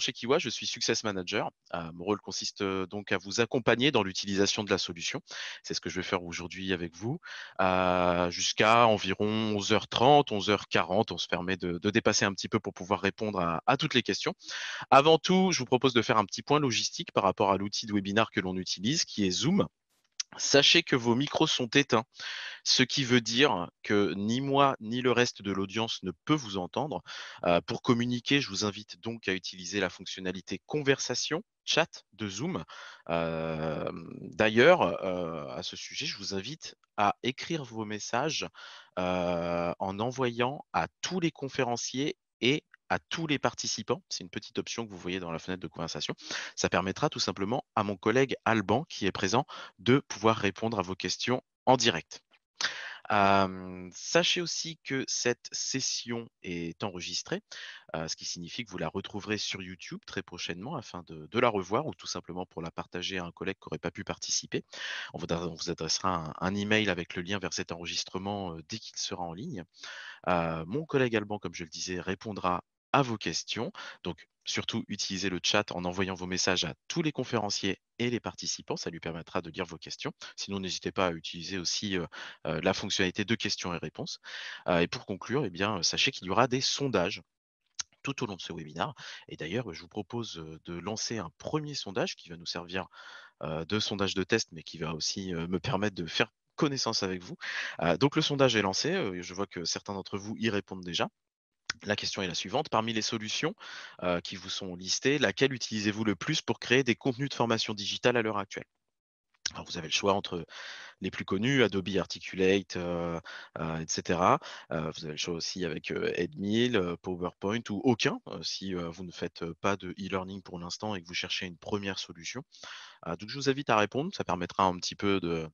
chez Kiwa, je suis Success Manager. Euh, mon rôle consiste euh, donc à vous accompagner dans l'utilisation de la solution. C'est ce que je vais faire aujourd'hui avec vous, euh, jusqu'à environ 11h30, 11h40. On se permet de, dépasser un petit peu pour pouvoir répondre à, à, toutes les questions. Avant tout, je vous propose de faire un petit point logistique par rapport à l'outil de webinar que l'on utilise, qui est Zoom. Sachez que vos micros sont éteints, ce qui veut dire que ni moi ni le reste de l'audience ne peut vous entendre. Euh, pour communiquer, je vous invite donc à utiliser la fonctionnalité conversation chat de Zoom. Euh, d'ailleurs, euh, à ce sujet, je vous invite à écrire vos messages en envoyant à tous les conférenciers et à tous les participants. C'est une petite option que vous voyez dans la fenêtre de conversation. Ça permettra tout simplement à mon collègue Alban, qui est présent, de pouvoir répondre à vos questions en direct. sachez aussi que cette session est enregistrée, ce qui signifie que vous la retrouverez sur YouTube très prochainement afin de, la revoir ou tout simplement pour la partager à un collègue qui n'aurait pas pu participer. On vous, adressera un, email avec le lien vers cet enregistrement dès qu'il sera en ligne. mon collègue Alban, comme je le disais, répondra à vos questions. Donc, surtout, utilisez le chat en envoyant vos messages à tous les conférenciers et les participants. Ça lui permettra de lire vos questions. Sinon, n'hésitez pas à utiliser aussi euh, euh, la fonctionnalité de questions et réponses. Euh, et pour conclure, eh bien, sachez qu'il y aura des sondages tout au long de ce webinaire. Et d'ailleurs, je vous propose de lancer un premier sondage qui va nous servir de sondage de test, mais qui va aussi me permettre de faire connaissance avec vous. donc le sondage est lancé, je vois que certains d'entre vous y répondent déjà la question est la suivante. Parmi les solutions euh, qui vous sont listées, laquelle utilisez-vous le plus pour créer des contenus de formation digitale à l'heure actuelle vous avez le choix entre les plus connus, Adobe Articulate, euh, euh, etc. vous avez le choix aussi avec Edmill, PowerPoint ou aucun si vous ne faites pas de e-learning pour l'instant et que vous cherchez une première solution. donc je vous invite à répondre, ça permettra un petit peu de,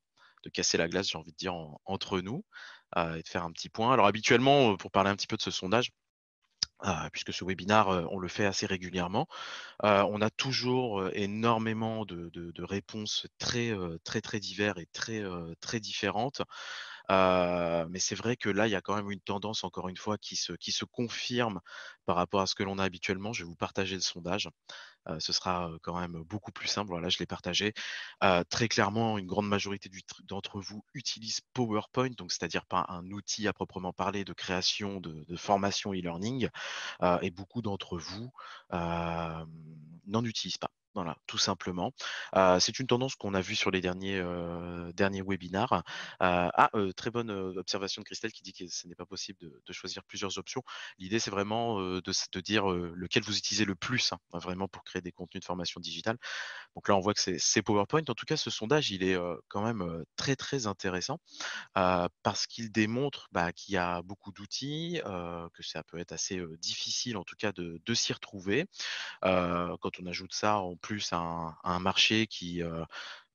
casser la glace, j'ai envie de dire, entre nous et de faire un petit point. Alors habituellement, pour parler un petit peu de ce sondage, ah, puisque ce webinaire, on le fait assez régulièrement. on a toujours énormément de, réponses très, très, très diverses et très, très différentes mais c'est vrai que là, il y a quand même une tendance, encore une fois, qui se, qui se confirme par rapport à ce que l'on a habituellement. Je vais vous partager le sondage. ce sera quand même beaucoup plus simple. Voilà, je l'ai partagé. très clairement, une grande majorité d'entre vous utilise PowerPoint, donc c'est-à-dire pas un outil à proprement parler de création, de, de formation e-learning, et beaucoup d'entre vous n'en utilisent pas. Voilà, tout simplement. c'est une tendance qu'on a vue sur les derniers, derniers webinars. ah, très bonne observation de Christelle qui dit que ce n'est pas possible de, choisir plusieurs options. L'idée, c'est vraiment de, dire lequel vous utilisez le plus, hein, vraiment pour créer des contenus de formation digitale. Donc là, on voit que c'est PowerPoint. En tout cas, ce sondage, il est quand même très, très intéressant parce qu'il démontre bah, qu'il y a beaucoup d'outils, que ça peut être assez difficile, en tout cas, de, s'y retrouver. quand on ajoute ça on peut plus un, marché qui, euh,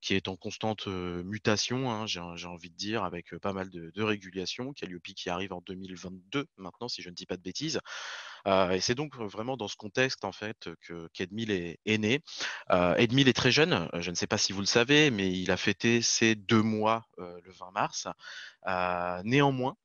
qui est en constante euh, mutation, hein, j'ai envie de dire, avec euh, pas mal de, de régulations. Calliope qui arrive en 2022 maintenant, si je ne dis pas de bêtises. et c'est donc vraiment dans ce contexte en fait que qu'Edmil est, né. Euh, Edmil est très jeune, je ne sais pas si vous le savez, mais il a fêté ses deux mois le 20 mars. néanmoins,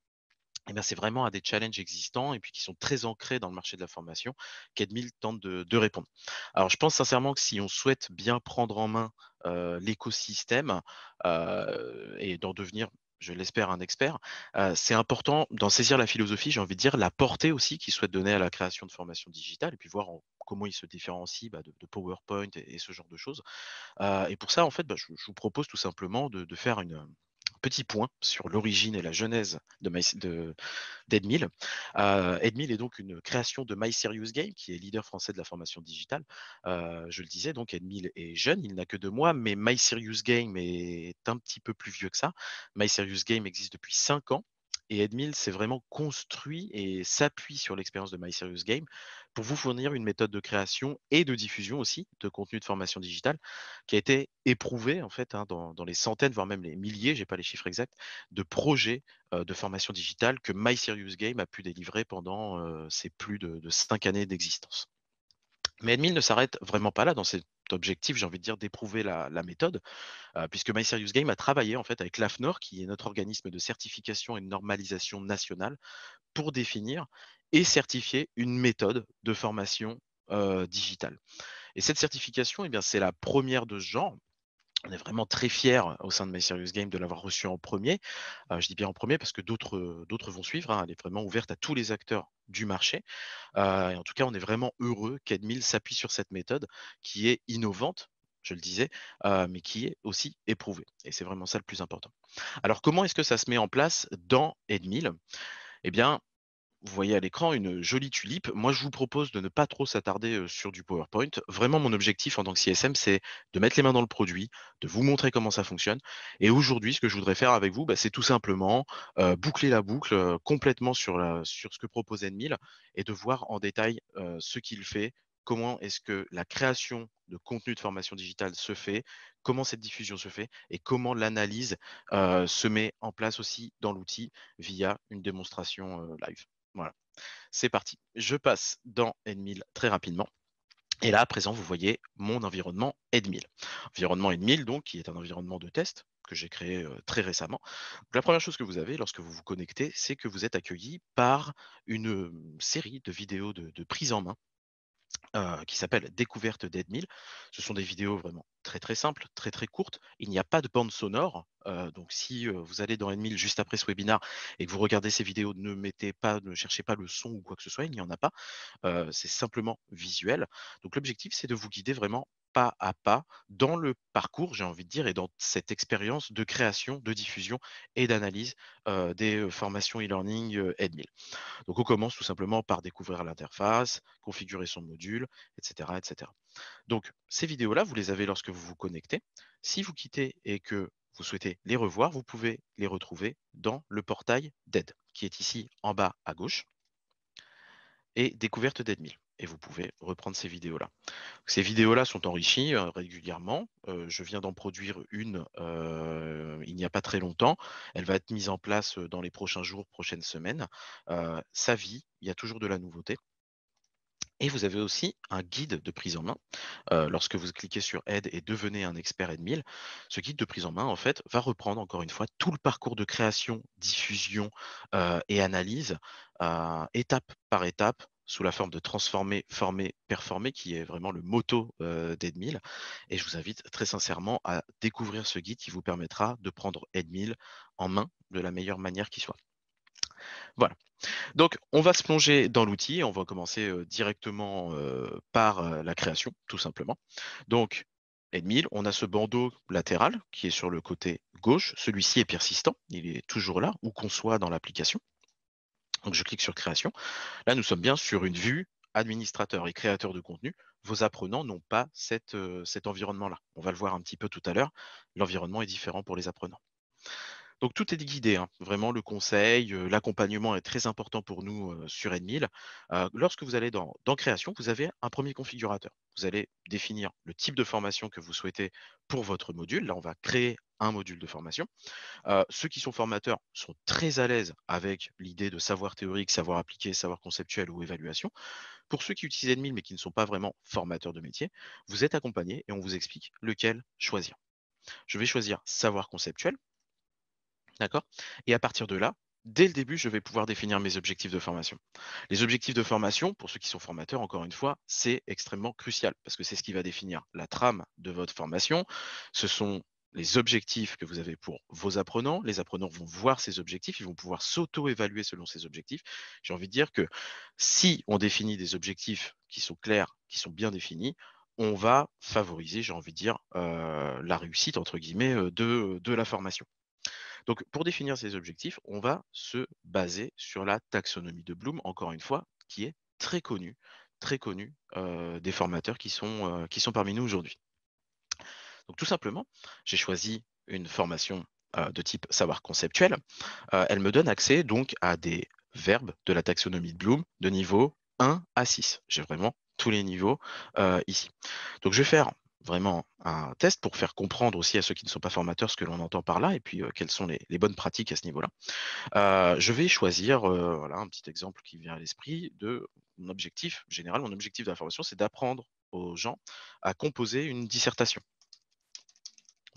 eh c'est vraiment à des challenges existants et puis qui sont très ancrés dans le marché de la formation qu'Edmil tente de, répondre. Alors, je pense sincèrement que si on souhaite bien prendre en main euh, l'écosystème euh, et d'en devenir je l'espère, un expert. Euh, c'est important d'en saisir la philosophie, j'ai envie de dire, la portée aussi qu'il souhaite donner à la création de formations digitales, et puis voir comment il se différencie bah, de, PowerPoint et, ce genre de choses. et pour ça, en fait, bah, je, vous propose tout simplement de faire une, petit point sur l'origine et la genèse de, Edmil euh, est donc une création de My Serious Game, qui est leader français de la formation digitale. Euh, je le disais, donc Edmil est jeune, il n'a que deux mois, mais My Serious Game est un petit peu plus vieux que ça. My Serious Game existe depuis cinq ans. Et Edmil s'est vraiment construit et s'appuie sur l'expérience de My Serious Game pour vous fournir une méthode de création et de diffusion aussi de contenu de formation digitale qui a été éprouvée en fait hein, dans, les centaines, voire même les milliers, je n'ai pas les chiffres exacts, de projets euh, de formation digitale que My Serious Game a pu délivrer pendant euh, ces plus de, cinq années d'existence. Mais Edmil ne s'arrête vraiment pas là dans cet objectif, j'ai envie de dire, d'éprouver la, méthode, euh, puisque My Serious Game a travaillé en fait avec l'AFNOR, qui est notre organisme de certification et de normalisation nationale, pour définir et certifier une méthode de formation euh, digitale. Et cette certification, eh c'est la première de ce genre. On est vraiment très fiers euh, au sein de My Serious Game de l'avoir reçue en premier. Euh, je dis bien en premier parce que d'autres, vont suivre. Hein. Elle est vraiment ouverte à tous les acteurs du marché. en tout cas, on est vraiment heureux qu'Edmil s'appuie sur cette méthode qui est innovante, je le disais, mais qui est aussi éprouvée. Et c'est vraiment ça le plus important. Alors, comment est-ce que ça se met en place dans Edmil Eh bien, vous voyez à l'écran une jolie tulipe. Moi, je vous propose de ne pas trop s'attarder sur du PowerPoint. Vraiment, mon objectif en tant que CSM, c'est de mettre les mains dans le produit, de vous montrer comment ça fonctionne. Et aujourd'hui, ce que je voudrais faire avec vous, bah, c'est tout simplement boucler la boucle complètement sur, sur, ce que propose mille et de voir en détail ce qu'il fait, comment est-ce que la création de contenu de formation digitale se fait, comment cette diffusion se fait et comment l'analyse se met en place aussi dans l'outil via une démonstration live. Voilà. C'est parti. Je passe dans Edmil très rapidement. Et là, à présent, vous voyez mon environnement Edmil. Environnement Edmil, donc, qui est un environnement de test que j'ai créé euh, très récemment. la première chose que vous avez lorsque vous vous connectez, c'est que vous êtes accueilli par une euh, série de vidéos de prise en main euh, qui s'appelle Découverte d'Edmil. Ce sont des vidéos vraiment très très simples, très très courtes. Il n'y a pas de bande sonore. Euh, donc si euh, vous allez dans Edmil juste après ce webinaire et que vous regardez ces vidéos, ne mettez pas, ne cherchez pas le son ou quoi que ce soit, il n'y en a pas. c'est simplement visuel. Donc l'objectif, c'est de vous guider vraiment pas à pas dans le parcours, j'ai envie de dire, et dans cette expérience de création, de diffusion et d'analyse des formations e-learning Edmil. Donc on commence tout simplement par découvrir l'interface, configurer son module, etc. etc. Donc ces vidéos-là, vous les avez lorsque vous vous connectez. Si vous quittez et que vous souhaitez les revoir, vous pouvez les retrouver dans le portail d'aide qui est ici en bas à gauche et découverte d'Edmil et vous pouvez reprendre ces vidéos-là. Ces vidéos-là sont enrichies euh, régulièrement. Euh, je viens d'en produire une euh, il n'y a pas très longtemps. Elle va être mise en place dans les prochains jours, prochaines semaines. sa vie il y a toujours de la nouveauté. Et vous avez aussi un guide de prise en main. lorsque vous cliquez sur Aide et devenez un expert Aide 1000, ce guide de prise en main, en fait, va reprendre encore une fois tout le parcours de création, diffusion et analyse, étape par étape, sous la forme de transformer, former, performer, qui est vraiment le motto euh, d'Edmil. Et je vous invite très sincèrement à découvrir ce guide qui vous permettra de prendre Edmil en main de la meilleure manière qui soit. Voilà. Donc, on va se plonger dans l'outil. On va commencer euh, directement euh, par la création, tout simplement. Donc, Edmil, on a ce bandeau latéral qui est sur le côté gauche. Celui-ci est persistant. Il est toujours là, où qu'on soit dans l'application. Donc je clique sur création. Là, nous sommes bien sur une vue administrateur et créateur de contenu. Vos apprenants n'ont pas euh, cet environnement-là. On va le voir un petit peu tout à l'heure. L'environnement est différent pour les apprenants. Donc tout est guidé, hein. vraiment le conseil, euh, l'accompagnement est très important pour nous euh, sur Edmil. lorsque vous allez dans, dans, Création, vous avez un premier configurateur. Vous allez définir le type de formation que vous souhaitez pour votre module. Là, on va créer un module de formation. Euh, ceux qui sont formateurs sont très à l'aise avec l'idée de savoir théorique, savoir appliqué, savoir conceptuel ou évaluation. Pour ceux qui utilisent Edmil mais qui ne sont pas vraiment formateurs de métier, vous êtes accompagnés et on vous explique lequel choisir. Je vais choisir savoir conceptuel. D'accord Et à partir de là, dès le début, je vais pouvoir définir mes objectifs de formation. Les objectifs de formation, pour ceux qui sont formateurs, encore une fois, c'est extrêmement crucial parce que c'est ce qui va définir la trame de votre formation. Ce sont les objectifs que vous avez pour vos apprenants. Les apprenants vont voir ces objectifs, ils vont pouvoir s'auto-évaluer selon ces objectifs. J'ai envie de dire que si on définit des objectifs qui sont clairs, qui sont bien définis, on va favoriser, j'ai envie de dire, euh, la réussite, entre guillemets, euh, de, la formation. Donc, pour définir ces objectifs, on va se baser sur la taxonomie de Bloom, encore une fois, qui est très connue, très connue euh, des formateurs qui sont, qui sont parmi nous aujourd'hui. Donc tout simplement, j'ai choisi une formation euh, de type savoir conceptuel. Euh, elle me donne accès donc à des verbes de la taxonomie de Bloom de niveau 1 à 6. J'ai vraiment tous les niveaux euh, ici. Donc je vais faire vraiment un test pour faire comprendre aussi à ceux qui ne sont pas formateurs ce que l'on entend par là et puis quelles sont les, bonnes pratiques à ce niveau-là. je vais choisir un petit exemple qui vient à l'esprit de mon objectif général. Mon objectif de la formation, c'est d'apprendre aux gens à composer une dissertation.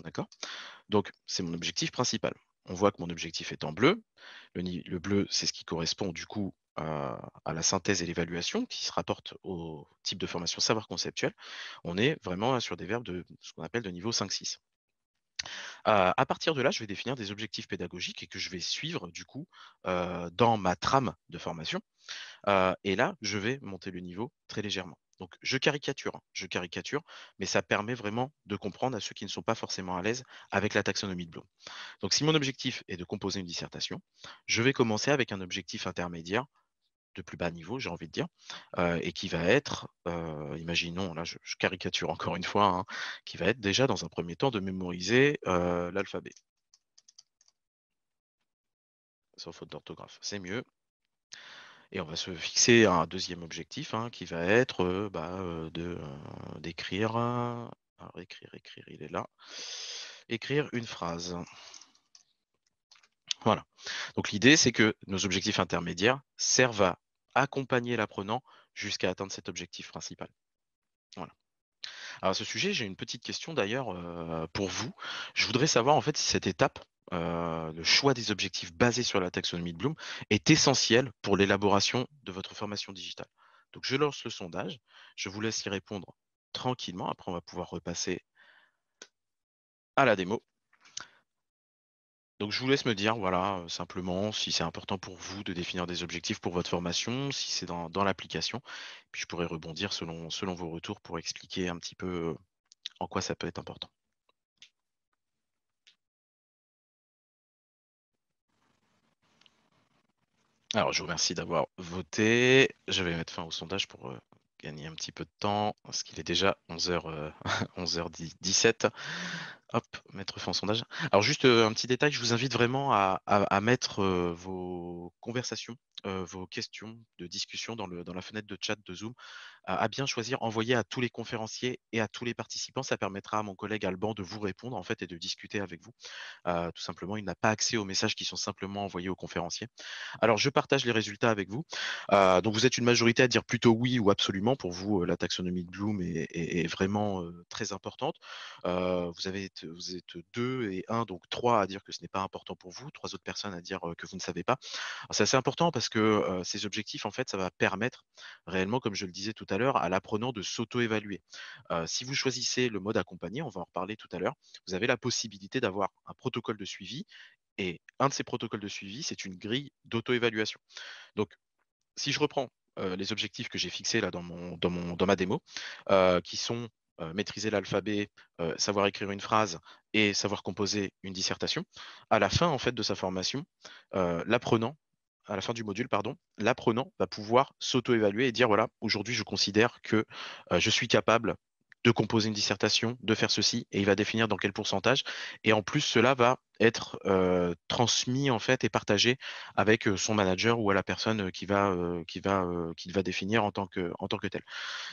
D'accord Donc, c'est mon objectif principal. On voit que mon objectif est en bleu. Le, bleu, c'est ce qui correspond du coup à, la synthèse et l'évaluation qui se rapporte au type de formation savoir conceptuel. On est vraiment sur des verbes de ce qu'on appelle de niveau 5-6. Euh, à partir de là, je vais définir des objectifs pédagogiques et que je vais suivre du coup euh, dans ma trame de formation. Euh, et là, je vais monter le niveau très légèrement. Donc, je caricature, hein, je caricature, mais ça permet vraiment de comprendre à ceux qui ne sont pas forcément à l'aise avec la taxonomie de Bloom. Donc, si mon objectif est de composer une dissertation, je vais commencer avec un objectif intermédiaire de plus bas niveau, j'ai envie de dire, euh, et qui va être, euh, imaginons, là je, caricature encore une fois, hein, qui va être déjà dans un premier temps de mémoriser euh, l'alphabet. Sans faute d'orthographe, c'est mieux. Et on va se fixer un deuxième objectif hein, qui va être bah, d'écrire. Alors écrire, écrire, il est là. Écrire une phrase. Voilà. Donc l'idée, c'est que nos objectifs intermédiaires servent à accompagner l'apprenant jusqu'à atteindre cet objectif principal. Voilà. Alors à ce sujet, j'ai une petite question d'ailleurs pour vous. Je voudrais savoir en fait si cette étape, euh, le choix des objectifs basés sur la taxonomie de Bloom est essentiel pour l'élaboration de votre formation digitale. Donc je lance le sondage, je vous laisse y répondre tranquillement, après on va pouvoir repasser à la démo. Donc je vous laisse me dire, voilà, euh, simplement si c'est important pour vous de définir des objectifs pour votre formation, si c'est dans, dans l'application. Puis je pourrais rebondir selon, selon vos retours pour expliquer un petit peu euh, en quoi ça peut être important. Alors, je vous remercie d'avoir voté. Je vais mettre fin au sondage pour euh, gagner un petit peu de temps, parce qu'il est déjà 11h, euh, 17 Hop, mettre fin au sondage. Alors, juste euh, un petit détail, je vous invite vraiment à, mettre vos conversations, vos questions de discussion dans la fenêtre de chat de Zoom à bien choisir, envoyer à tous les conférenciers et à tous les participants. Ça permettra à mon collègue Alban de vous répondre en fait et de discuter avec vous. Euh, tout simplement, il n'a pas accès aux messages qui sont simplement envoyés aux conférenciers. Alors, je partage les résultats avec vous. Euh, donc, vous êtes une majorité à dire plutôt oui ou absolument. Pour vous, euh, la taxonomie de Bloom est, est, vraiment très importante. vous, avez, vous êtes deux et un, donc trois à dire que ce n'est pas important pour vous, trois autres personnes à dire que vous ne savez pas. C'est assez important parce que ces objectifs, en fait, ça va permettre réellement, comme je le disais tout à à l'apprenant de s'auto-évaluer. Euh, si vous choisissez le mode accompagné, on va en reparler tout à l'heure, vous avez la possibilité d'avoir un protocole de suivi. Et un de ces protocoles de suivi, c'est une grille d'auto-évaluation. Donc, si je reprends euh, les objectifs que j'ai fixés là dans, mon, dans, ma démo, euh, qui sont maîtriser l'alphabet, savoir écrire une phrase et savoir composer une dissertation, à la fin en fait de sa formation, l'apprenant à la fin du module, pardon, l'apprenant va pouvoir s'auto-évaluer et dire voilà, aujourd'hui je considère que euh, je suis capable de composer une dissertation, de faire ceci, et il va définir dans quel pourcentage. Et en plus, cela va être euh, transmis en fait et partagé avec euh, son manager ou à la personne qui va, qui va, qui va définir en tant que, en tant que tel.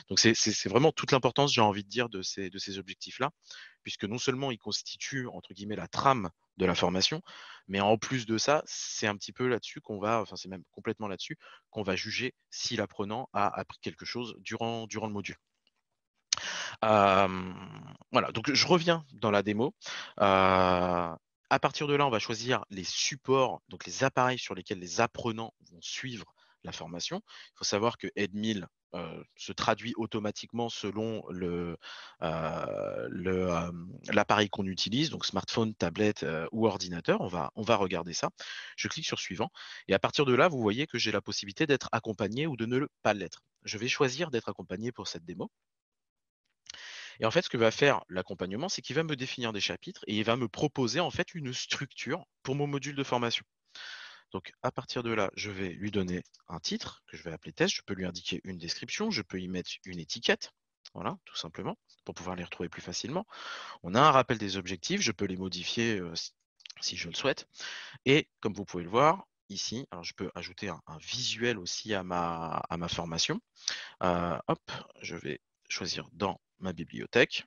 Donc c'est vraiment toute l'importance, j'ai envie de dire, de ces, de ces objectifs-là, puisque non seulement ils constituent entre guillemets la trame de la formation. Mais en plus de ça, c'est un petit peu là-dessus qu'on va, enfin c'est même complètement là-dessus qu'on va juger si l'apprenant a appris quelque chose durant, durant le module. voilà, donc je reviens dans la démo. à partir de là, on va choisir les supports, donc les appareils sur lesquels les apprenants vont suivre la formation. Il faut savoir que Edmil euh, se traduit automatiquement selon euh, euh, l'appareil qu'on utilise, donc smartphone, tablette ou ordinateur. On va, on va regarder ça. Je clique sur suivant et à partir de là, vous voyez que j'ai la possibilité d'être accompagné ou de ne pas l'être. Je vais choisir d'être accompagné pour cette démo. Et en fait, ce que va faire l'accompagnement, c'est qu'il va me définir des chapitres et il va me proposer en fait une structure pour mon module de formation. Donc à partir de là, je vais lui donner un titre que je vais appeler test, je peux lui indiquer une description, je peux y mettre une étiquette, voilà, tout simplement, pour pouvoir les retrouver plus facilement. On a un rappel des objectifs, je peux les modifier euh, si je le souhaite. Et comme vous pouvez le voir, ici, je peux ajouter un, visuel aussi à ma, formation. Euh, je vais choisir dans ma bibliothèque.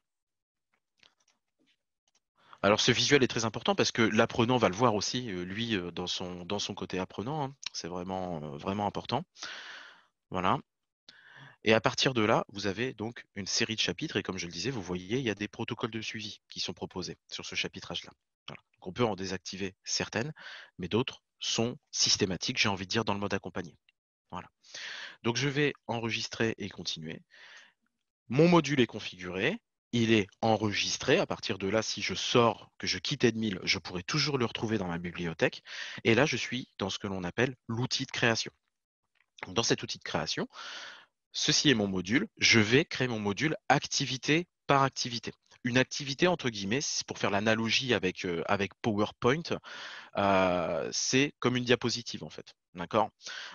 Alors ce visuel est très important parce que l'apprenant va le voir aussi, euh, lui, euh, dans son, dans son côté apprenant. Hein. C'est vraiment, euh, vraiment important. Voilà. Et à partir de là, vous avez donc une série de chapitres. Et comme je le disais, vous voyez, il y a des protocoles de suivi qui sont proposés sur ce chapitrage-là. on peut en désactiver certaines, mais d'autres sont systématiques, j'ai envie de dire, dans le mode accompagné. Voilà. Donc je vais enregistrer et continuer. Mon module est configuré il est enregistré. À partir de là, si je sors, que je quitte Edmil, je pourrai toujours le retrouver dans ma bibliothèque. Et là, je suis dans ce que l'on appelle l'outil de création. Dans cet outil de création, ceci est mon module. Je vais créer mon module activité par activité. Une activité, entre guillemets, pour faire l'analogie avec, euh, avec PowerPoint, euh, c'est comme une diapositive, en fait. D'accord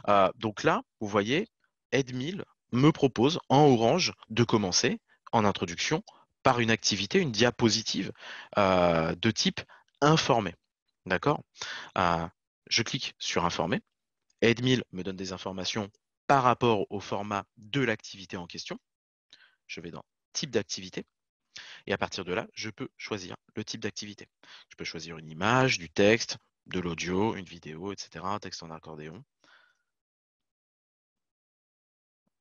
euh, Donc là, vous voyez, Edmil me propose en orange de commencer en introduction par une activité, une diapositive euh, de type informé. D'accord euh, Je clique sur Informer ». Edmil me donne des informations par rapport au format de l'activité en question. Je vais dans type d'activité. Et à partir de là, je peux choisir le type d'activité. Je peux choisir une image, du texte, de l'audio, une vidéo, etc., un texte en accordéon.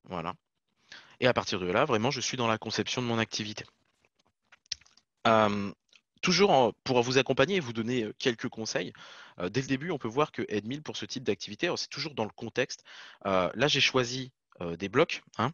Voilà. Et à partir de là, vraiment, je suis dans la conception de mon activité. Euh, toujours pour vous accompagner et vous donner euh, quelques conseils, euh, dès le début, on peut voir que Edmil, pour ce type d'activité, c'est toujours dans le contexte. là, j'ai choisi des blocs. Hein.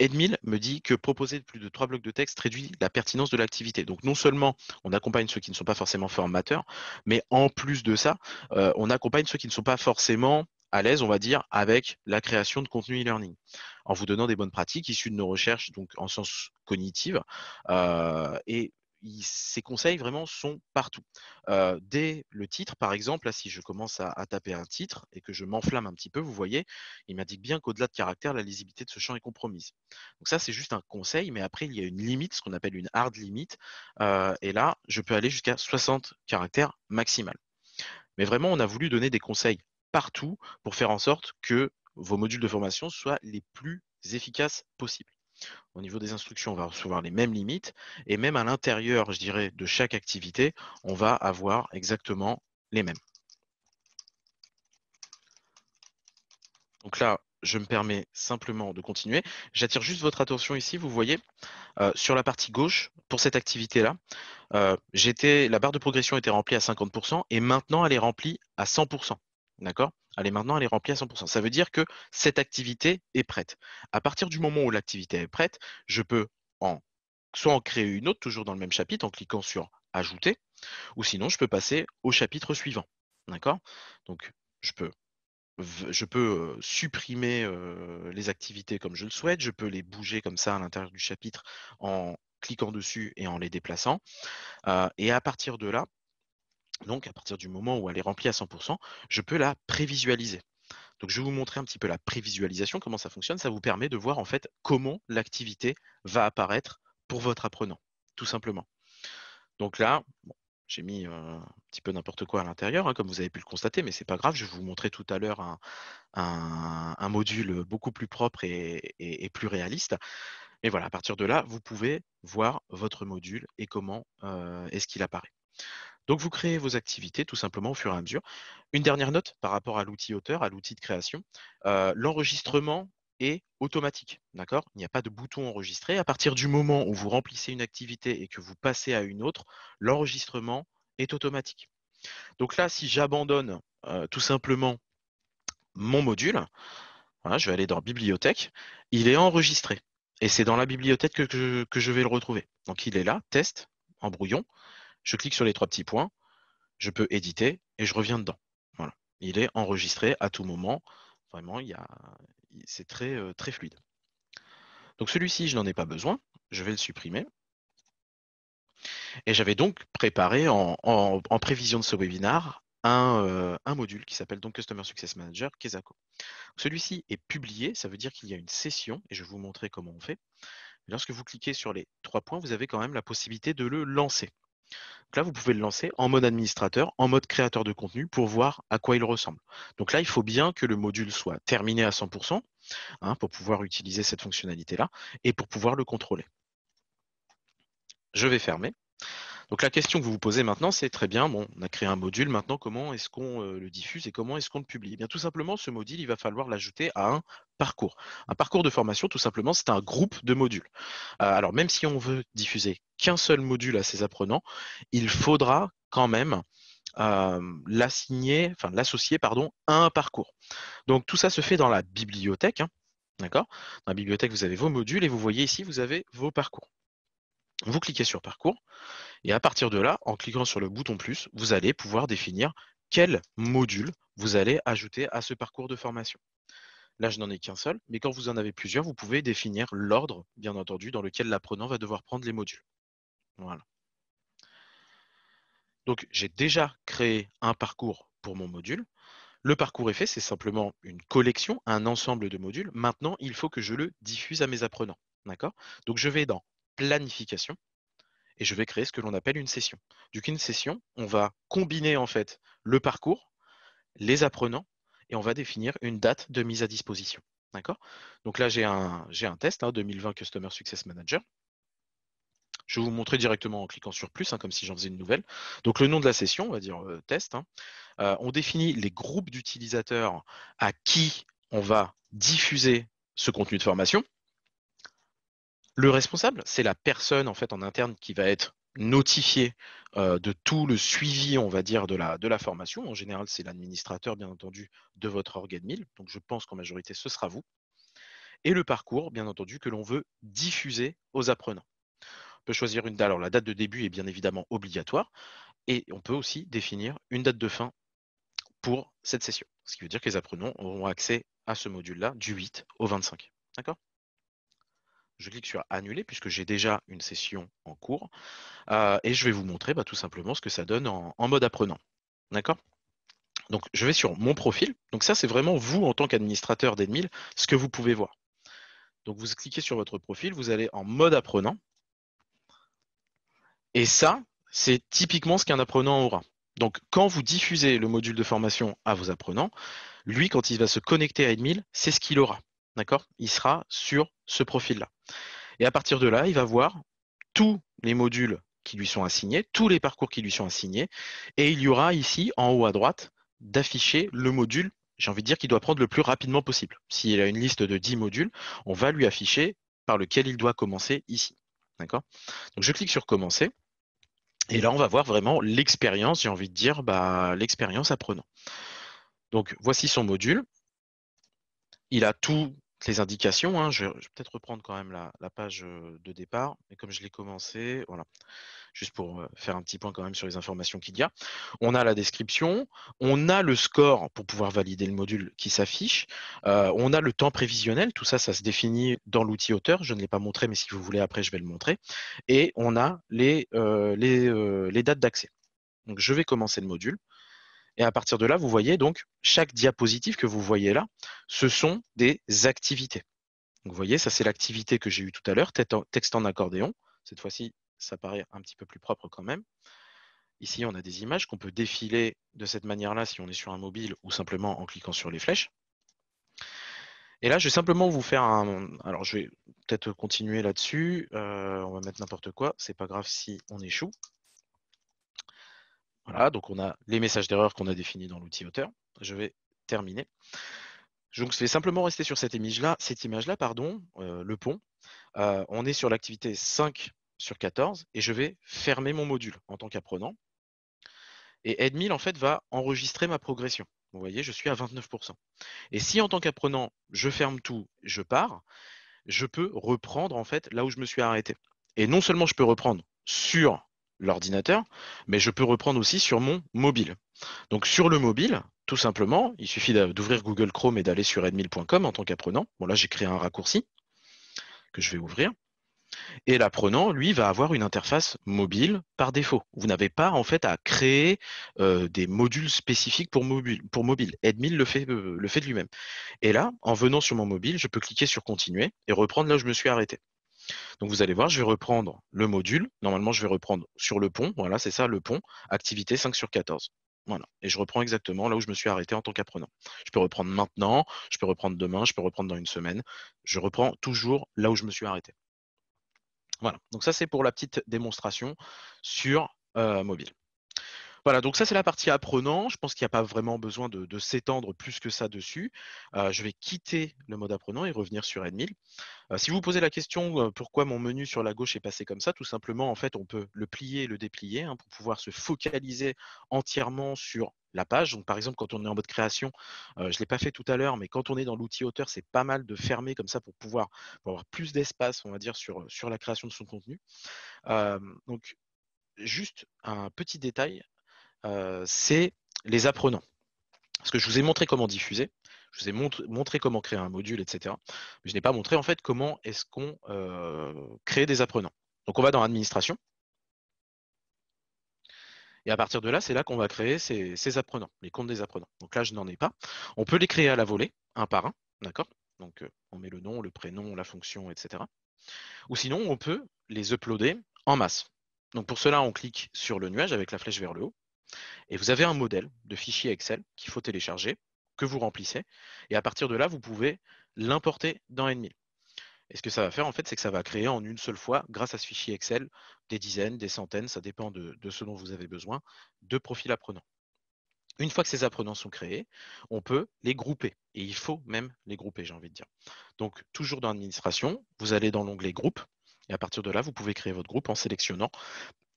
Edmil me dit que proposer plus de trois blocs de texte réduit la pertinence de l'activité. Donc non seulement on accompagne ceux qui ne sont pas forcément formateurs, mais en plus de ça, on accompagne ceux qui ne sont pas forcément à l'aise, on va dire, avec la création de contenu e-learning, en vous donnant des bonnes pratiques issues de nos recherches donc en sciences cognitives. Euh, et ces conseils vraiment sont partout. Euh, dès le titre, par exemple, là, si je commence à, taper un titre et que je m'enflamme un petit peu, vous voyez, il m'indique bien qu'au-delà de caractère, la lisibilité de ce champ est compromise. Donc ça, c'est juste un conseil, mais après, il y a une limite, ce qu'on appelle une hard limite. Euh, et là, je peux aller jusqu'à 60 caractères maximal. Mais vraiment, on a voulu donner des conseils partout pour faire en sorte que vos modules de formation soient les plus efficaces possibles. Au niveau des instructions, on va recevoir les mêmes limites et même à l'intérieur, je dirais, de chaque activité, on va avoir exactement les mêmes. Donc là, je me permets simplement de continuer. J'attire juste votre attention ici, vous voyez, euh, sur la partie gauche, pour cette activité-là, euh, la barre de progression était remplie à 50% et maintenant elle est remplie à 100%. D'accord Allez maintenant, elle est remplie à 100%. Ça veut dire que cette activité est prête. À partir du moment où l'activité est prête, je peux en, soit en créer une autre, toujours dans le même chapitre, en cliquant sur Ajouter, ou sinon je peux passer au chapitre suivant. D'accord Donc je peux, je peux euh, supprimer euh, les activités comme je le souhaite, je peux les bouger comme ça à l'intérieur du chapitre en cliquant dessus et en les déplaçant. Euh, et à partir de là, donc, à partir du moment où elle est remplie à 100%, je peux la prévisualiser. Donc, je vais vous montrer un petit peu la prévisualisation, comment ça fonctionne. Ça vous permet de voir en fait comment l'activité va apparaître pour votre apprenant, tout simplement. Donc là, j'ai mis euh, un petit peu n'importe quoi à l'intérieur, hein, comme vous avez pu le constater, mais ce n'est pas grave. Je vais vous montrer tout à l'heure un, module beaucoup plus propre et, plus réaliste. Mais voilà, à partir de là, vous pouvez voir votre module et comment euh, est-ce qu'il apparaît. Donc vous créez vos activités tout simplement au fur et à mesure. Une dernière note par rapport à l'outil auteur, à l'outil de création. Euh, l'enregistrement est automatique, d'accord Il n'y a pas de bouton enregistré. À partir du moment où vous remplissez une activité et que vous passez à une autre, l'enregistrement est automatique. Donc là, si j'abandonne euh, tout simplement mon module, je vais aller dans bibliothèque, il est enregistré. Et c'est dans la bibliothèque que, que, je vais le retrouver. Donc il est là, test, en brouillon je clique sur les trois petits points, je peux éditer et je reviens dedans. Voilà. Il est enregistré à tout moment. Vraiment, c'est très, euh, très fluide. Donc celui-ci, je n'en ai pas besoin. Je vais le supprimer. Et j'avais donc préparé en, prévision de ce webinar euh, un, module qui s'appelle donc Customer Success Manager Kesako. Celui-ci est publié, ça veut dire qu'il y a une session, et je vais vous montrer comment on fait. Lorsque vous cliquez sur les trois points, vous avez quand même la possibilité de le lancer là, vous pouvez le lancer en mode administrateur, en mode créateur de contenu pour voir à quoi il ressemble. Donc là, il faut bien que le module soit terminé à 100% hein, pour pouvoir utiliser cette fonctionnalité-là et pour pouvoir le contrôler. Je vais fermer. Donc la question que vous vous posez maintenant, c'est très bien, on a créé un module, maintenant comment est-ce qu'on euh, le diffuse et comment est-ce qu'on le publie eh bien, Tout simplement, ce module, il va falloir l'ajouter à un parcours. Un parcours de formation, tout simplement, c'est un groupe de modules. Euh, alors même si on veut diffuser qu'un seul module à ses apprenants, il faudra quand même euh, l'associer, pardon, à un parcours. Donc tout ça se fait dans la bibliothèque. Hein, d'accord Dans la bibliothèque, vous avez vos modules et vous voyez ici, vous avez vos parcours. Vous cliquez sur parcours et à partir de là, en cliquant sur le bouton plus, vous allez pouvoir définir quel module vous allez ajouter à ce parcours de formation. Là, je n'en ai qu'un seul, mais quand vous en avez plusieurs, vous pouvez définir l'ordre, bien entendu, dans lequel l'apprenant va devoir prendre les modules. Voilà. Donc, j'ai déjà créé un parcours pour mon module. Le parcours est fait, c'est simplement une collection, un ensemble de modules. Maintenant, il faut que je le diffuse à mes apprenants. D'accord Donc, je vais dans planification et je vais créer ce que l'on appelle une session. Du coup, une session, on va combiner en fait le parcours, les apprenants, et on va définir une date de mise à disposition. D'accord Donc là, j'ai un, test, 2020 hein, Customer Success Manager. Je vais vous montrer directement en cliquant sur plus, hein, comme si j'en faisais une nouvelle. Donc le nom de la session, on va dire euh, test. Hein, euh, on définit les groupes d'utilisateurs à qui on va diffuser ce contenu de formation. Le responsable, c'est la personne en fait en interne qui va être notifiée euh, de tout le suivi, on va dire, de la, formation. En général, c'est l'administrateur, bien entendu, de votre organe 1000. Donc, je pense qu'en majorité, ce sera vous. Et le parcours, bien entendu, que l'on veut diffuser aux apprenants. On peut choisir une date. Alors, la date de début est bien évidemment obligatoire. Et on peut aussi définir une date de fin pour cette session. Ce qui veut dire que les apprenants auront accès à ce module-là du 8 au 25. D'accord je clique sur annuler puisque j'ai déjà une session en cours euh, et je vais vous montrer bah, tout simplement ce que ça donne en, en mode apprenant. D'accord Donc je vais sur mon profil. Donc ça c'est vraiment vous en tant qu'administrateur d'Edmil ce que vous pouvez voir. Donc vous cliquez sur votre profil, vous allez en mode apprenant et ça c'est typiquement ce qu'un apprenant aura. Donc quand vous diffusez le module de formation à vos apprenants, lui quand il va se connecter à Edmil, c'est ce qu'il aura. D'accord Il sera sur ce profil-là. Et à partir de là, il va voir tous les modules qui lui sont assignés, tous les parcours qui lui sont assignés, et il y aura ici, en haut à droite, d'afficher le module, j'ai envie de dire, qu'il doit prendre le plus rapidement possible. S'il a une liste de 10 modules, on va lui afficher par lequel il doit commencer ici. D'accord Donc je clique sur commencer. Et là, on va voir vraiment l'expérience, j'ai envie de dire, bah, l'expérience apprenant. Donc voici son module il a toutes les indications. Hein. Je, vais peut-être reprendre quand même la, page euh, de départ. Mais comme je l'ai commencé, voilà. Juste pour euh, faire un petit point quand même sur les informations qu'il y a. On a la description, on a le score pour pouvoir valider le module qui s'affiche, euh, on a le temps prévisionnel, tout ça, ça se définit dans l'outil auteur. Je ne l'ai pas montré, mais si vous voulez, après, je vais le montrer. Et on a les, les dates d'accès. Donc, je vais commencer le module. Et à partir de là, vous voyez donc chaque diapositive que vous voyez là, ce sont des activités. vous voyez, ça c'est l'activité que j'ai eue tout à l'heure, texte en accordéon. Cette fois-ci, ça paraît un petit peu plus propre quand même. Ici, on a des images qu'on peut défiler de cette manière-là si on est sur un mobile ou simplement en cliquant sur les flèches. Et là, je vais simplement vous faire un... Alors, je vais peut-être continuer là-dessus. Euh, on va mettre n'importe quoi. ce n'est pas grave si on échoue. Voilà, donc on a les messages d'erreur qu'on a définis dans l'outil auteur. Je vais terminer. je vais simplement rester sur cette image-là, cette image-là, pardon, euh, le pont. Euh, on est sur l'activité 5 sur 14 et je vais fermer mon module en tant qu'apprenant. Et Edmil, en fait, va enregistrer ma progression. Vous voyez, je suis à 29%. Et si en tant qu'apprenant, je ferme tout, je pars, je peux reprendre en fait là où je me suis arrêté. Et non seulement je peux reprendre sur l'ordinateur, mais je peux reprendre aussi sur mon mobile. Donc sur le mobile, tout simplement, il suffit d'ouvrir Google Chrome et d'aller sur edmil.com en tant qu'apprenant. Bon là, j'ai créé un raccourci que je vais ouvrir. Et l'apprenant, lui, va avoir une interface mobile par défaut. Vous n'avez pas en fait à créer euh, des modules spécifiques pour mobile. Pour Edmil le fait, euh, le fait de lui-même. Et là, en venant sur mon mobile, je peux cliquer sur continuer et reprendre là où je me suis arrêté. Donc vous allez voir, je vais reprendre le module. Normalement, je vais reprendre sur le pont. Voilà, c'est ça, le pont, activité 5 sur 14. Voilà. Et je reprends exactement là où je me suis arrêté en tant qu'apprenant. Je peux reprendre maintenant, je peux reprendre demain, je peux reprendre dans une semaine. Je reprends toujours là où je me suis arrêté. Voilà. Donc ça, c'est pour la petite démonstration sur euh, mobile. Voilà, donc ça c'est la partie apprenant. Je pense qu'il n'y a pas vraiment besoin de, s'étendre plus que ça dessus. Euh, je vais quitter le mode apprenant et revenir sur Edmil. Euh, si vous posez la question euh, pourquoi mon menu sur la gauche est passé comme ça, tout simplement en fait on peut le plier et le déplier hein, pour pouvoir se focaliser entièrement sur la page. Donc, par exemple, quand on est en mode création, je ne l'ai pas fait tout à l'heure, mais quand on est dans l'outil auteur, c'est pas mal de fermer comme ça pour pouvoir avoir plus d'espace, on va dire, sur, la création de son contenu. donc, juste un petit détail, euh, c'est les apprenants. Parce que je vous ai montré comment diffuser, je vous ai montré, comment créer un module, etc. Mais je n'ai pas montré en fait comment est-ce qu'on euh, crée des apprenants. Donc on va dans administration. Et à partir de là, c'est là qu'on va créer ces, ces, apprenants, les comptes des apprenants. Donc là, je n'en ai pas. On peut les créer à la volée, un par un, d'accord Donc euh, on met le nom, le prénom, la fonction, etc. Ou sinon, on peut les uploader en masse. Donc pour cela, on clique sur le nuage avec la flèche vers le haut. Et vous avez un modèle de fichier Excel qu'il faut télécharger, que vous remplissez, et à partir de là, vous pouvez l'importer dans n Et ce que ça va faire, en fait, c'est que ça va créer en une seule fois, grâce à ce fichier Excel, des dizaines, des centaines, ça dépend de, ce dont vous avez besoin, de profils apprenants. Une fois que ces apprenants sont créés, on peut les grouper. Et il faut même les grouper, j'ai envie de dire. Donc, toujours dans l'administration, vous allez dans l'onglet groupe. Et à partir de là, vous pouvez créer votre groupe en sélectionnant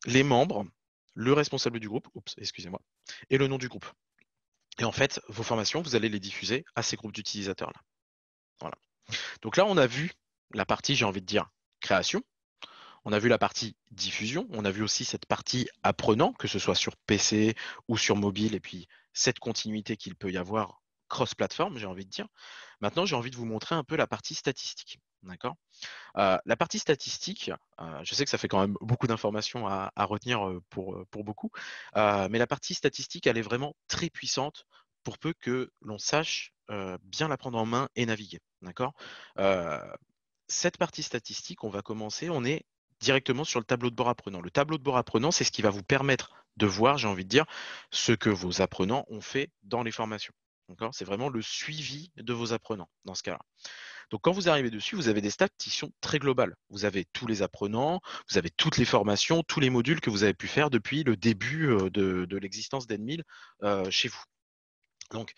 les membres le responsable du groupe, excusez-moi, et le nom du groupe. Et en fait, vos formations, vous allez les diffuser à ces groupes d'utilisateurs-là. Voilà. Donc là, on a vu la partie, j'ai envie de dire, création. On a vu la partie diffusion. On a vu aussi cette partie apprenant, que ce soit sur PC ou sur mobile, et puis cette continuité qu'il peut y avoir cross-platform, j'ai envie de dire. Maintenant, j'ai envie de vous montrer un peu la partie statistique. D'accord La partie statistique, je sais que ça fait quand même beaucoup d'informations à, retenir pour, beaucoup, mais la partie statistique, elle est vraiment très puissante pour peu que l'on sache bien la prendre en main et naviguer. D'accord Cette partie statistique, on va commencer, on est directement sur le tableau de bord apprenant. Le tableau de bord apprenant, c'est ce qui va vous permettre de voir, j'ai envie de dire, ce que vos apprenants ont fait dans les formations. C'est vraiment le suivi de vos apprenants dans ce cas-là. Donc quand vous arrivez dessus, vous avez des stats qui sont très globales. Vous avez tous les apprenants, vous avez toutes les formations, tous les modules que vous avez pu faire depuis le début euh, de, l'existence d'Edmil euh, chez vous. Donc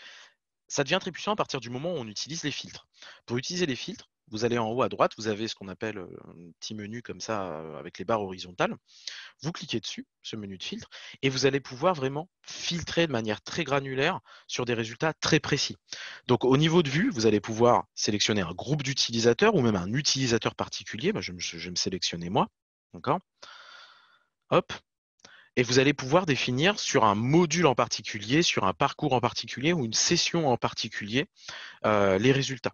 ça devient très puissant à partir du moment où on utilise les filtres. Pour utiliser les filtres, vous allez en haut à droite, vous avez ce qu'on appelle un petit menu comme ça avec les barres horizontales. Vous cliquez dessus, ce menu de filtre, et vous allez pouvoir vraiment filtrer de manière très granulaire sur des résultats très précis. Donc au niveau de vue, vous allez pouvoir sélectionner un groupe d'utilisateurs ou même un utilisateur particulier. je, vais me sélectionner moi. D'accord Hop, et vous allez pouvoir définir sur un module en particulier, sur un parcours en particulier ou une session en particulier euh, les résultats.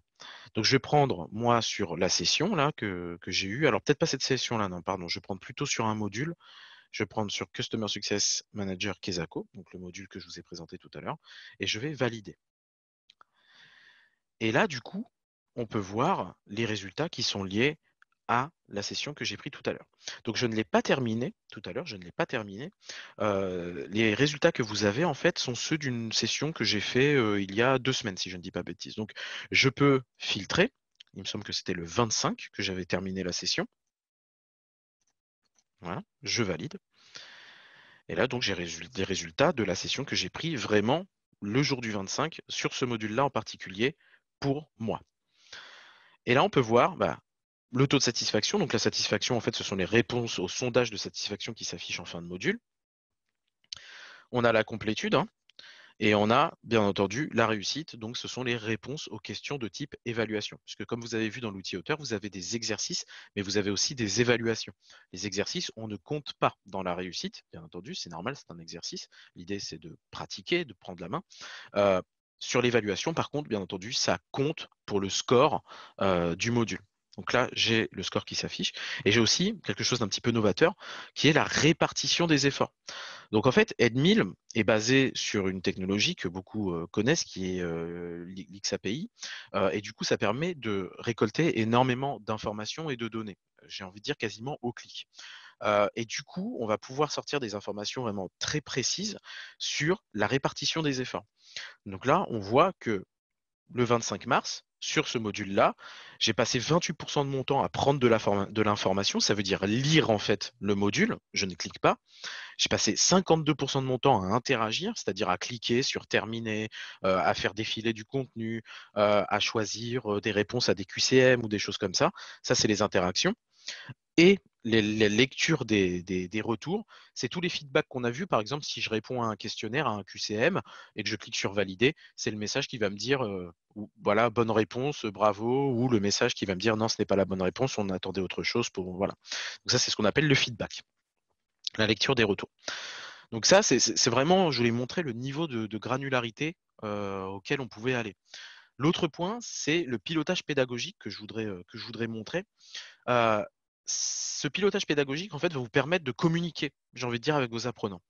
Donc je vais prendre moi sur la session là que, que j'ai eue. Alors peut-être pas cette session là, non, pardon, je vais prendre plutôt sur un module. Je vais prendre sur Customer Success Manager Kesako, donc le module que je vous ai présenté tout à l'heure, et je vais valider. Et là, du coup, on peut voir les résultats qui sont liés à la session que j'ai prise tout à l'heure. Donc je ne l'ai pas terminée tout à l'heure, je ne l'ai pas terminée. Euh, les résultats que vous avez en fait sont ceux d'une session que j'ai fait euh, il y a deux semaines, si je ne dis pas bêtise. Donc je peux filtrer. Il me semble que c'était le 25 que j'avais terminé la session. Voilà, je valide. Et là, donc, j'ai des résultats de la session que j'ai pris vraiment le jour du 25 sur ce module-là en particulier pour moi. Et là, on peut voir, bah, le taux de satisfaction, donc la satisfaction, en fait, ce sont les réponses au sondage de satisfaction qui s'affiche en fin de module. On a la complétude hein, et on a, bien entendu, la réussite. Donc, ce sont les réponses aux questions de type évaluation. Puisque, comme vous avez vu dans l'outil auteur, vous avez des exercices, mais vous avez aussi des évaluations. Les exercices, on ne compte pas dans la réussite, bien entendu, c'est normal, c'est un exercice. L'idée, c'est de pratiquer, de prendre la main. Euh, sur l'évaluation, par contre, bien entendu, ça compte pour le score euh, du module. Donc là, j'ai le score qui s'affiche. Et j'ai aussi quelque chose d'un petit peu novateur, qui est la répartition des efforts. Donc en fait, Edmil est basé sur une technologie que beaucoup euh, connaissent, qui est euh, l'XAPI. Euh, et du coup, ça permet de récolter énormément d'informations et de données. J'ai envie de dire quasiment au clic. et du coup, on va pouvoir sortir des informations vraiment très précises sur la répartition des efforts. Donc là, on voit que le 25 mars, sur ce module-là. J'ai passé 28% de mon temps à prendre de l'information, ça veut dire lire en fait le module, je ne clique pas. J'ai passé 52% de mon temps à interagir, c'est-à-dire à cliquer sur terminer, euh, à faire défiler du contenu, euh, à choisir euh, des réponses à des QCM ou des choses comme ça. Ça, c'est les interactions et les, les lectures des, retours. C'est tous les feedbacks qu'on a vus. Par exemple, si je réponds à un questionnaire, à un QCM, et que je clique sur valider, c'est le message qui va me dire euh, voilà, bonne réponse, bravo, ou le message qui va me dire non, ce n'est pas la bonne réponse, on attendait autre chose. Pour, voilà. Donc, ça, c'est ce qu'on appelle le feedback, la lecture des retours. Donc, ça, c'est vraiment, je voulais montrer le niveau de, granularité euh, auquel on pouvait aller. L'autre point, c'est le pilotage pédagogique que je voudrais, euh, que je voudrais montrer ce pilotage pédagogique en fait va vous permettre de communiquer, j'ai envie de dire, avec vos apprenants.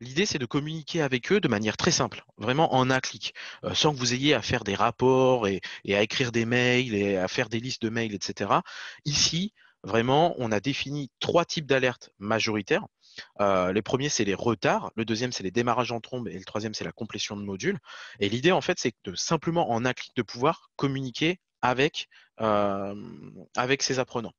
L'idée, c'est de communiquer avec eux de manière très simple, vraiment en un clic, euh, sans que vous ayez à faire des rapports et, à écrire des mails et à faire des listes de mails, etc. Ici, vraiment, on a défini trois types d'alertes majoritaires. Euh, les premiers, c'est les retards. Le deuxième, c'est les démarrages en trombe. Et le troisième, c'est la complétion de modules. Et l'idée, en fait, c'est de simplement en un clic de pouvoir communiquer avec, euh, avec ses apprenants.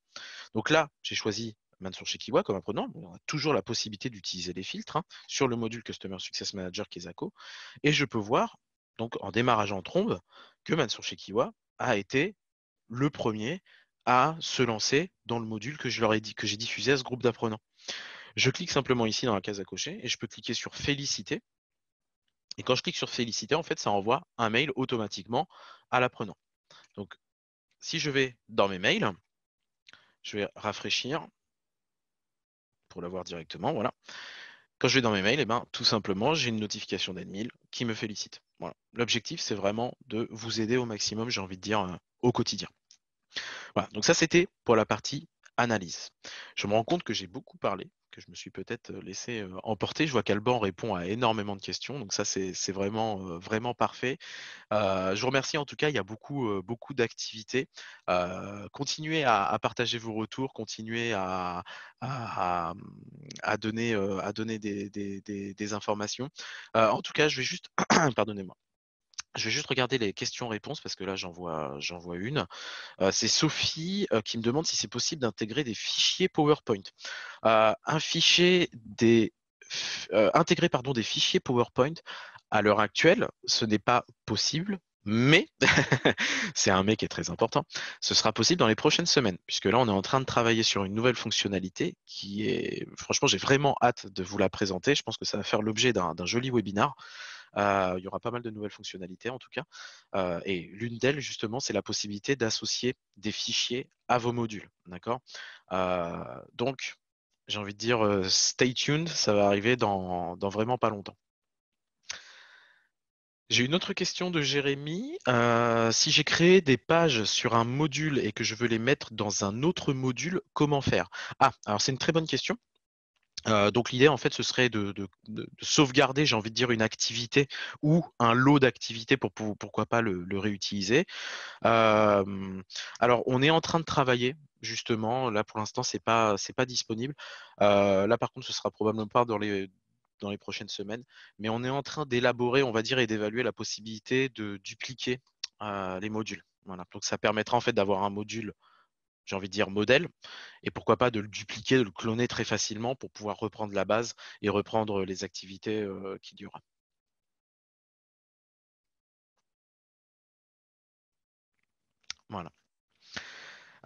Donc là, j'ai choisi Mansour Shekiwa comme apprenant. On a toujours la possibilité d'utiliser des filtres hein, sur le module Customer Success Manager qui Et je peux voir, donc en démarrage en trombe, que Mansour Shekiwa a été le premier à se lancer dans le module que je leur ai dit, que j'ai diffusé à ce groupe d'apprenants. Je clique simplement ici dans la case à cocher et je peux cliquer sur Féliciter. Et quand je clique sur Féliciter, en fait, ça envoie un mail automatiquement à l'apprenant. Donc, si je vais dans mes mails, je vais rafraîchir pour l'avoir directement. Voilà. Quand je vais dans mes mails, eh ben, tout simplement, j'ai une notification d'admin qui me félicite. Voilà. L'objectif, c'est vraiment de vous aider au maximum, j'ai envie de dire, euh, au quotidien. Voilà. Donc ça, c'était pour la partie analyse. Je me rends compte que j'ai beaucoup parlé que je me suis peut-être laissé emporter. Je vois qu'Alban répond à énormément de questions, donc ça c'est vraiment, vraiment parfait. je vous remercie en tout cas, il y a beaucoup, beaucoup d'activités. continuez à, partager vos retours, continuez à, donner, à donner des, informations. en tout cas, je vais juste, pardonnez-moi. Je vais juste regarder les questions-réponses parce que là, j'en vois, une. Euh, c'est Sophie euh, qui me demande si c'est possible d'intégrer des fichiers PowerPoint. Euh, intégrer pardon, des fichiers PowerPoint à l'heure actuelle, ce n'est pas possible. Mais, c'est un mais qui est très important, ce sera possible dans les prochaines semaines, puisque là, on est en train de travailler sur une nouvelle fonctionnalité qui est, franchement, j'ai vraiment hâte de vous la présenter. Je pense que ça va faire l'objet d'un joli webinar il y aura pas mal de nouvelles fonctionnalités en tout cas. et l'une d'elles, justement, c'est la possibilité d'associer des fichiers à vos modules. D'accord Donc, j'ai envie de dire, stay tuned, ça va arriver dans, vraiment pas longtemps. J'ai une autre question de Jérémy. si j'ai créé des pages sur un module et que je veux les mettre dans un autre module, comment faire Ah, alors c'est une très bonne question donc l'idée en fait ce serait de, sauvegarder, j'ai envie de dire, une activité ou un lot d'activités pour, pourquoi pas le, réutiliser. alors on est en train de travailler justement, là pour l'instant c'est pas pas disponible. là par contre ce sera probablement pas dans les dans les prochaines semaines, mais on est en train d'élaborer, on va dire, et d'évaluer la possibilité de dupliquer les modules. Voilà. Donc ça permettra en fait d'avoir un module j'ai envie de dire, modèle, et pourquoi pas de le dupliquer, de le cloner très facilement pour pouvoir reprendre la base et reprendre euh, les activités euh, qui durent. Voilà.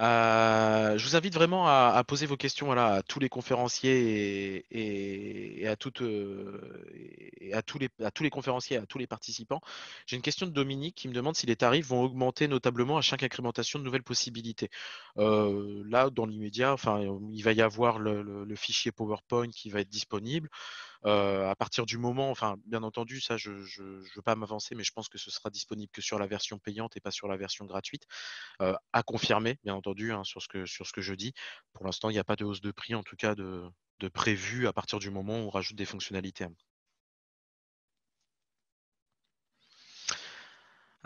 Euh, je vous invite vraiment à, poser vos questions à tous les conférenciers et, et, à toutes, euh, et à, tous les, à tous les conférenciers, à tous les participants. J'ai une question de Dominique qui me demande si les tarifs vont augmenter notablement à chaque incrémentation de nouvelles possibilités. Euh, là, dans l'immédiat, enfin, il va y avoir le, fichier PowerPoint qui va être disponible. Euh, à partir du moment, enfin, bien entendu, ça, je ne veux pas m'avancer, mais je pense que ce sera disponible que sur la version payante et pas sur la version gratuite. Euh, à confirmer, bien entendu, hein, sur, ce que, je dis. Pour l'instant, il n'y a pas de hausse de prix, en tout cas, de, de prévu à partir du moment où on rajoute des fonctionnalités.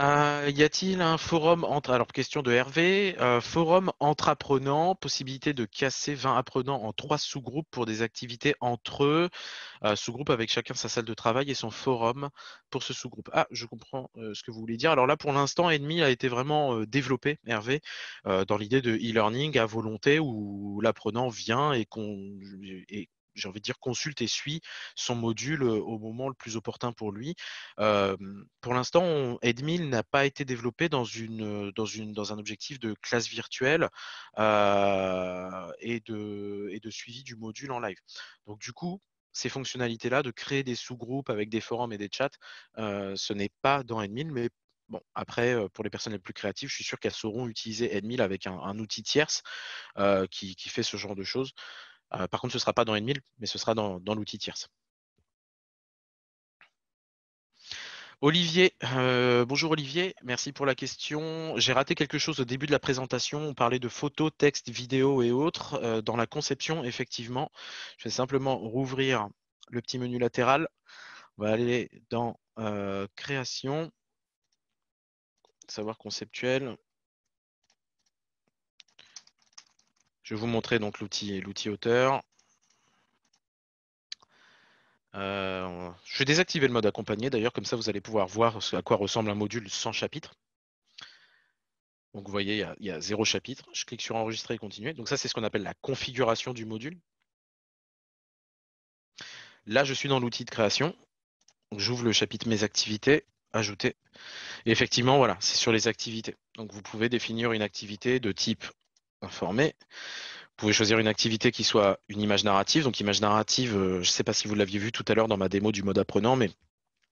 Euh, y a-t-il un forum entre alors question de Hervé euh, forum entre apprenants possibilité de casser 20 apprenants en trois sous-groupes pour des activités entre eux euh, sous-groupe avec chacun sa salle de travail et son forum pour ce sous-groupe ah je comprends ce que vous voulez dire alors là pour l'instant Ennemi a été vraiment développé Hervé dans l'idée de e-learning à volonté où l'apprenant vient et qu'on j'ai envie de dire, consulte et suit son module au moment le plus opportun pour lui. pour l'instant, Edmil n'a pas été développé dans, un objectif de classe virtuelle et, de, suivi du module en live. Donc du coup, ces fonctionnalités-là, de créer des sous-groupes avec des forums et des chats, ce n'est pas dans Edmil, mais Bon, après, pour les personnes les plus créatives, je suis sûr qu'elles sauront utiliser Edmil avec un, outil tierce qui, fait ce genre de choses. Euh, par contre, ce ne sera pas dans Nmil, mais ce sera dans, l'outil Tiers. Olivier, euh, bonjour Olivier, merci pour la question. J'ai raté quelque chose au début de la présentation. On parlait de photos, textes, vidéos et autres. Euh, dans la conception, effectivement, je vais simplement rouvrir le petit menu latéral. On va aller dans création, savoir conceptuel. Je vais vous montrer donc l'outil l'outil auteur. Euh, je vais désactiver le mode accompagné d'ailleurs, comme ça vous allez pouvoir voir à quoi ressemble un module sans chapitre. Donc vous voyez, il y, a, zéro chapitre. Je clique sur enregistrer et continuer. Donc ça, c'est ce qu'on appelle la configuration du module. Là, je suis dans l'outil de création. J'ouvre le chapitre mes activités, ajouter. effectivement, voilà, c'est sur les activités. Donc vous pouvez définir une activité de type Informer. Vous pouvez choisir une activité qui soit une image narrative. Donc, image narrative, euh, je ne sais pas si vous l'aviez vu tout à l'heure dans ma démo du mode apprenant, mais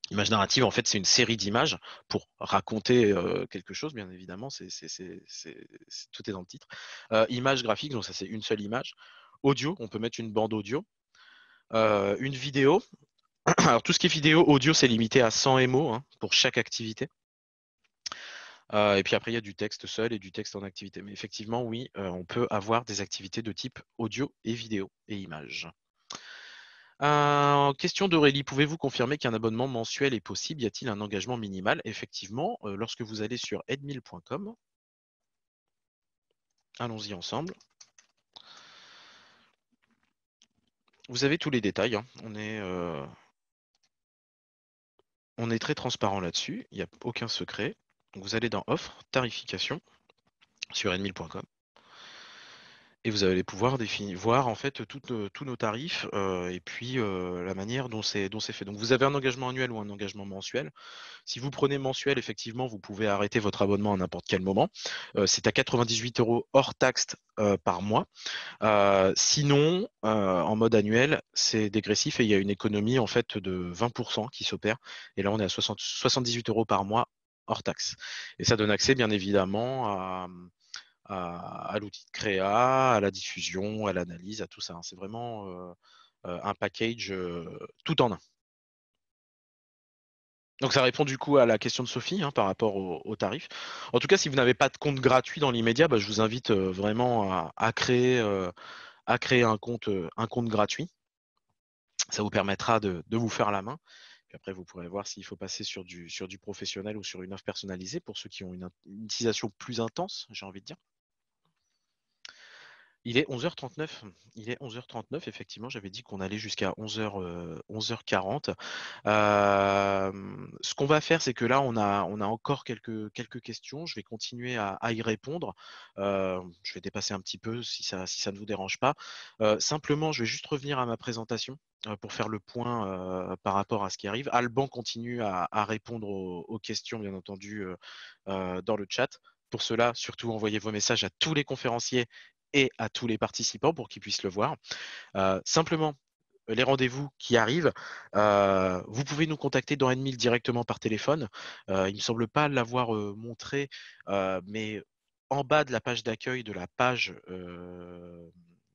Image narrative, en fait, c'est une série d'images pour raconter euh, quelque chose, bien évidemment, tout est dans le titre. Euh, image graphique, donc ça c'est une seule image. Audio, on peut mettre une bande audio. Euh, une vidéo. Alors tout ce qui est vidéo, audio, c'est limité à 100 MO hein, pour chaque activité et puis après, il y a du texte seul et du texte en activité. Mais effectivement, oui, on peut avoir des activités de type audio et vidéo et images. question d'Aurélie, pouvez-vous confirmer qu'un abonnement mensuel est possible Y a-t-il un engagement minimal Effectivement, lorsque vous allez sur edmil.com, allons-y ensemble. Vous avez tous les détails. Hein. On, est, on est très transparent là-dessus. Il n'y a aucun secret vous allez dans offre, Tarification sur Enmil.com et vous allez pouvoir définir, voir en fait tous nos tarifs euh, et puis euh, la manière dont c'est fait. Donc vous avez un engagement annuel ou un engagement mensuel. Si vous prenez mensuel, effectivement, vous pouvez arrêter votre abonnement à n'importe quel moment. Euh, c'est à 98 euros hors taxe par mois. sinon, en mode annuel, c'est dégressif et il y a une économie en fait de 20% qui s'opère. Et là, on est à 78 euros par mois hors taxe. Et ça donne accès, bien évidemment, à, l'outil de créa, à la diffusion, à l'analyse, à tout ça. C'est vraiment euh, euh, un package euh, tout en un. Donc ça répond du coup à la question de Sophie hein, par rapport aux au tarifs. En tout cas, si vous n'avez pas de compte gratuit dans l'immédiat, bah, je vous invite vraiment à, créer, à créer un, compte, un compte gratuit. Ça vous permettra de vous faire la main. Puis après, vous pourrez voir s'il faut passer sur du, sur du professionnel ou sur une offre personnalisée pour ceux qui ont une utilisation plus intense, j'ai envie de dire. Il est 11h39. Il est 11h39. Effectivement, j'avais dit qu'on allait jusqu'à 11h, euh, 11h40. ce qu'on va faire, c'est que là, on a, encore quelques, quelques questions. Je vais continuer à, y répondre. je vais dépasser un petit peu si ça, ne vous dérange pas. simplement, je vais juste revenir à ma présentation euh, pour faire le point euh, par rapport à ce qui arrive. Alban continue à, répondre aux, questions, bien entendu, dans le chat. Pour cela, surtout, envoyez vos messages à tous les conférenciers et à tous les participants pour qu'ils puissent le voir. Euh, simplement, les rendez-vous qui arrivent, euh, vous pouvez nous contacter dans Enmil directement par téléphone. Euh, il ne me semble pas l'avoir montré, mais en bas de la page d'accueil de la page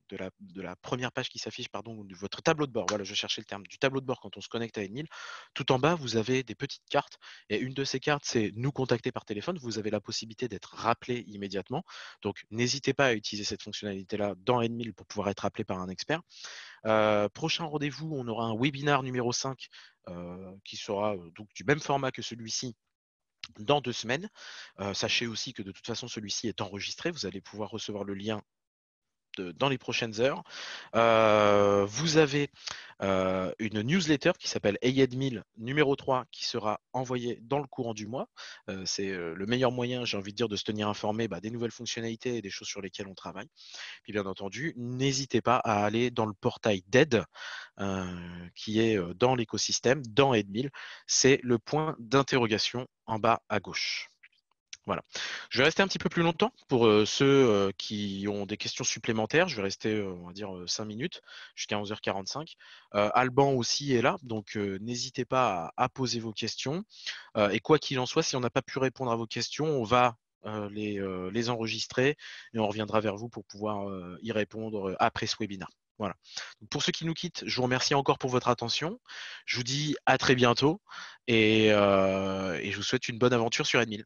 de, la, première page qui s'affiche, pardon, de votre tableau de bord. Voilà, je cherchais le terme du tableau de bord quand on se connecte à Enil. Tout en bas, vous avez des petites cartes. Et une de ces cartes, c'est nous contacter par téléphone. Vous avez la possibilité d'être rappelé immédiatement. Donc, n'hésitez pas à utiliser cette fonctionnalité-là dans Enil pour pouvoir être rappelé par un expert. Euh, prochain rendez-vous, on aura un webinar numéro 5 euh, qui sera euh, donc du même format que celui-ci dans deux semaines. sachez aussi que de toute façon, celui-ci est enregistré. Vous allez pouvoir recevoir le lien dans les prochaines heures. Euh, vous avez euh, une newsletter qui s'appelle Aidmill 1000 numéro 3 qui sera envoyée dans le courant du mois. Euh, c'est le meilleur moyen, j'ai envie de dire, de se tenir informé bah, des nouvelles fonctionnalités et des choses sur lesquelles on travaille. Puis bien entendu, n'hésitez pas à aller dans le portail d'aide qui est dans l'écosystème, dans aed C'est le point d'interrogation en bas à gauche. Voilà. Je vais rester un petit peu plus longtemps pour euh, ceux euh, qui ont des questions supplémentaires. Je vais rester, euh, on va dire, 5 minutes jusqu'à 11h45. Alban aussi est là, donc n'hésitez pas à, poser vos questions. et quoi qu'il en soit, si on n'a pas pu répondre à vos questions, on va les, enregistrer et on reviendra vers vous pour pouvoir y répondre après ce webinar Voilà. pour ceux qui nous quittent, je vous remercie encore pour votre attention. Je vous dis à très bientôt et, et je vous souhaite une bonne aventure sur Edmil.